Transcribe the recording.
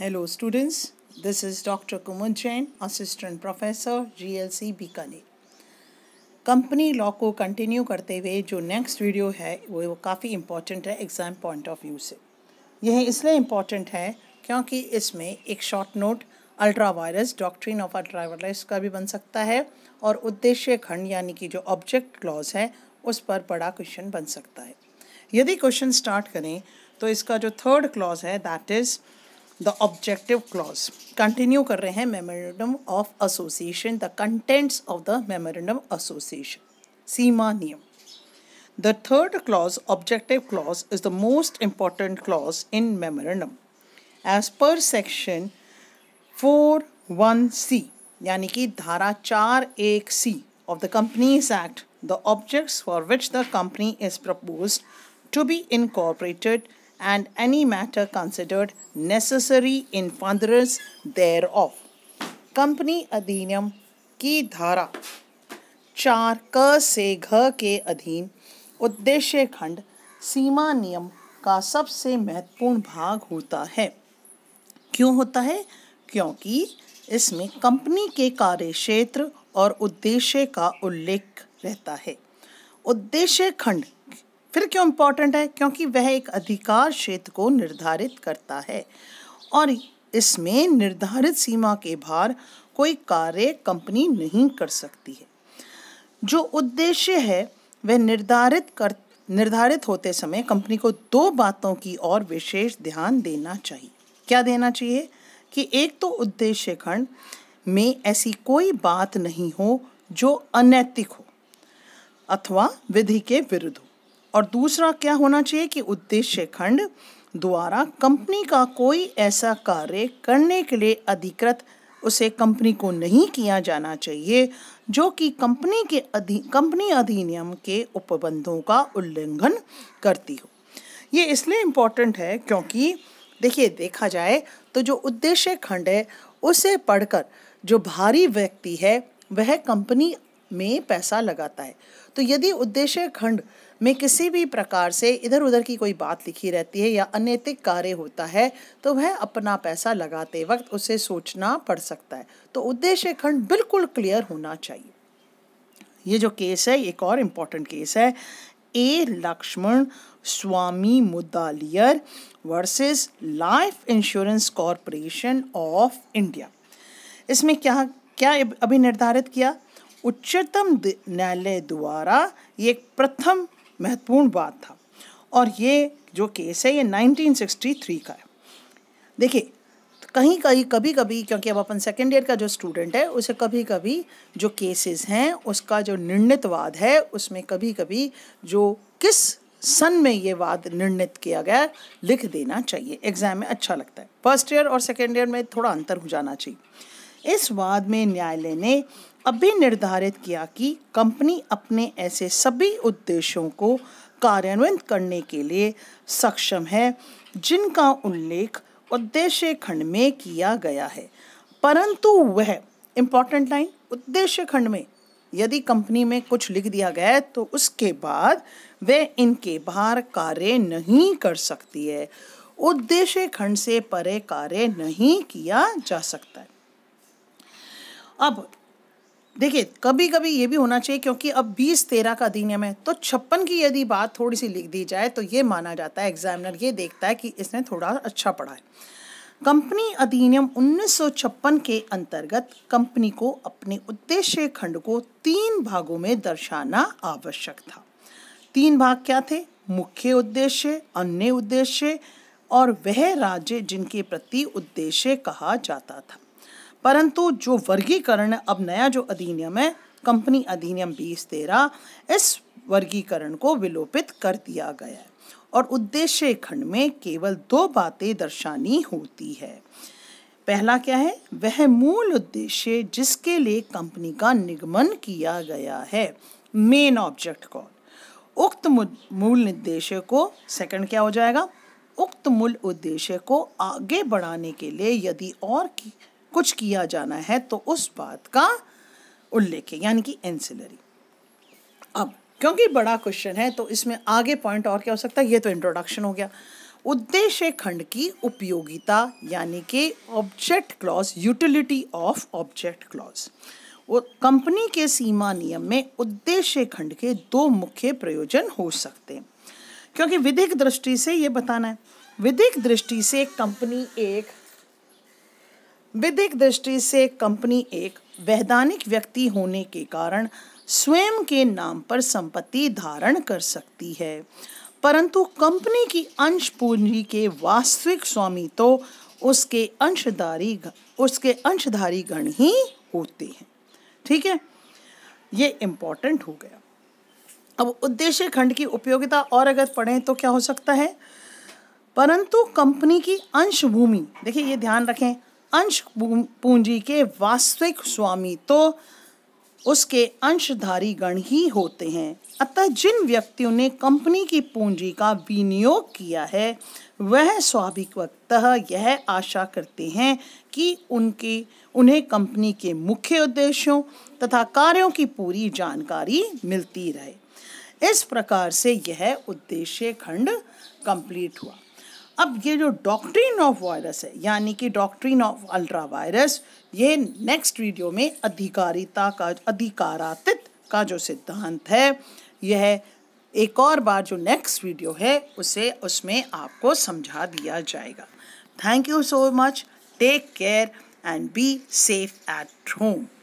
This is doctor is Jain assistant professor G L C Bikaner company law को continue करते हुए जो नेक्स्ट वीडियो है वो काफ़ी इम्पॉर्टेंट है एग्ज़ाम पॉइंट ऑफ व्यू से यह इसलिए इम्पॉर्टेंट है क्योंकि इसमें एक short note ultra vires doctrine of ultra vires का भी बन सकता है और उद्देश्य खंड यानी कि जो ऑब्जेक्ट क्लॉज है उस पर बड़ा क्वेश्चन बन सकता है यदि क्वेश्चन स्टार्ट करें तो इसका जो थर्ड क्लॉज है that is the objective clause continue कर रहे हैं memorandum of association the contents of the memorandum association सीमा नियम the third clause objective clause is the most important clause in memorandum as per section four one C यानी कि धारा चार एक C of the companies act the objects for which the company is propose to be incorporated and any matter considered necessary in furtherance thereof. Company अधिनियम की धारा चार क से घ के अधीन उद्देश्य खंड सीमा नियम का सबसे महत्वपूर्ण भाग होता है क्यों होता है क्योंकि इसमें कंपनी के कार्य क्षेत्र और उद्देश्य का उल्लेख रहता है उद्देश्य खंड फिर क्यों इम्पोर्टेंट है क्योंकि वह एक अधिकार क्षेत्र को निर्धारित करता है और इसमें निर्धारित सीमा के बाहर कोई कार्य कंपनी नहीं कर सकती है जो उद्देश्य है वह निर्धारित कर निर्धारित होते समय कंपनी को दो बातों की और विशेष ध्यान देना चाहिए क्या देना चाहिए कि एक तो उद्देश्य खंड में ऐसी कोई बात नहीं हो जो अनैतिक हो अथवा विधि के विरुद्ध हो और दूसरा क्या होना चाहिए कि उद्देश्य खंड द्वारा कंपनी का कोई ऐसा कार्य करने के लिए अधिकृत उसे कंपनी को नहीं किया जाना चाहिए जो कि कंपनी के अधि कंपनी अधिनियम के उपबंधों का उल्लंघन करती हो ये इसलिए इम्पॉर्टेंट है क्योंकि देखिए देखा जाए तो जो उद्देश्य खंड है उसे पढ़कर जो भारी व्यक्ति है वह कंपनी में पैसा लगाता है तो यदि उद्देश्य खंड में किसी भी प्रकार से इधर उधर की कोई बात लिखी रहती है या अनैतिक कार्य होता है तो वह अपना पैसा लगाते वक्त उसे सोचना पड़ सकता है तो उद्देश्य खंड बिल्कुल क्लियर होना चाहिए ये जो केस है एक और इम्पॉर्टेंट केस है A Lakshmanaswami Mudaliar versus life insurance corporation of India इसमें क्या क्या अभी निर्धारित किया उच्चतम न्यायालय द्वारा ये प्रथम महत्वपूर्ण बात था और ये जो केस है ये 1963 का है देखिए कहीं कहीं कभी कभी क्योंकि अब अपन सेकेंड ईयर का जो स्टूडेंट है उसे कभी कभी जो केसेस हैं उसका जो निर्णित वाद है उसमें कभी कभी जो किस सन में ये वाद निर्णित किया गया लिख देना चाहिए एग्जाम में अच्छा लगता है फर्स्ट ईयर और सेकेंड ईयर में थोड़ा अंतर हो जाना चाहिए इस वाद में न्यायालय ने अभी निर्धारित किया कि कंपनी अपने ऐसे सभी उद्देश्यों को कार्यान्वित करने के लिए सक्षम है जिनका उल्लेख उद्देश्य खंड में किया गया है परंतु वह इम्पॉर्टेंट लाइन उद्देश्य खंड में यदि कंपनी में कुछ लिख दिया गया है तो उसके बाद वह इनके बाहर कार्य नहीं कर सकती है उद्देश्य खंड से परे कार्य नहीं किया जा सकता है अब देखिए कभी कभी ये भी होना चाहिए क्योंकि अब बीस तेरह का अधिनियम है तो छप्पन की यदि बात थोड़ी सी लिख दी जाए तो ये माना जाता है एग्जामिनर ये देखता है कि इसने थोड़ा अच्छा पढ़ा है कंपनी अधिनियम 1956 के अंतर्गत कंपनी को अपने उद्देश्य खंड को तीन भागों में दर्शाना आवश्यक था तीन भाग क्या थे मुख्य उद्देश्य अन्य उद्देश्य और वह राज्य जिनके प्रति उद्देश्य कहा जाता था परंतु जो वर्गीकरण अब नया जो अधिनियम है कंपनी अधिनियम बीस तेरह इस वर्गीकरण को विलोपित कर दिया गया है और उद्देश्य खंड में केवल दो बातें दर्शानी होती है पहला क्या है वह मूल उद्देश्य जिसके लिए कंपनी का निगमन किया गया है मेन ऑब्जेक्ट कॉल उक्त मूल निर्देश्य को सेकंड क्या हो जाएगा उक्त मूल उद्देश्य को आगे बढ़ाने के लिए यदि और कुछ किया जाना है तो उस बात का उल्लेख है यानी कि एंसिलरी अब क्योंकि बड़ा क्वेश्चन है तो इसमें आगे पॉइंट और क्या हो सकता है ये तो इंट्रोडक्शन हो गया उद्देश्य खंड की उपयोगिता यानी कि object clause utility of object clause वो कंपनी के सीमा नियम में उद्देश्य खंड के दो मुख्य प्रयोजन हो सकते हैं क्योंकि विधिक दृष्टि से ये बताना है विधिक दृष्टि से कंपनी एक विधिक दृष्टि से कंपनी एक वैधानिक व्यक्ति होने के कारण स्वयं के नाम पर संपत्ति धारण कर सकती है परंतु कंपनी की अंश पूंजी के वास्तविक स्वामी तो उसके अंशधारी उसके अंशधारी गण ही होते हैं ठीक है ये इम्पोर्टेंट हो गया अब उद्देश्य खंड की उपयोगिता और अगर पढ़ें तो क्या हो सकता है परंतु कंपनी की अंश भूमि देखिए ये ध्यान रखें अंश पूंजी के वास्तविक स्वामी तो उसके अंशधारी गण ही होते हैं अतः जिन व्यक्तियों ने कंपनी की पूंजी का विनियोग किया है वह स्वाभाविकतः यह आशा करते हैं कि उनके उन्हें कंपनी के मुख्य उद्देश्यों तथा कार्यों की पूरी जानकारी मिलती रहे इस प्रकार से यह उद्देश्य खंड कंप्लीट हुआ अब ये जो डॉक्ट्रीन ऑफ वायरस है यानी कि डॉक्ट्रीन ऑफ अल्ट्रा वायरस ये नेक्स्ट वीडियो में अधिकारिता का अधिकारातित का जो सिद्धांत है यह एक और बार जो नेक्स्ट वीडियो है उसे उसमें आपको समझा दिया जाएगा thank you so much take care and be safe at home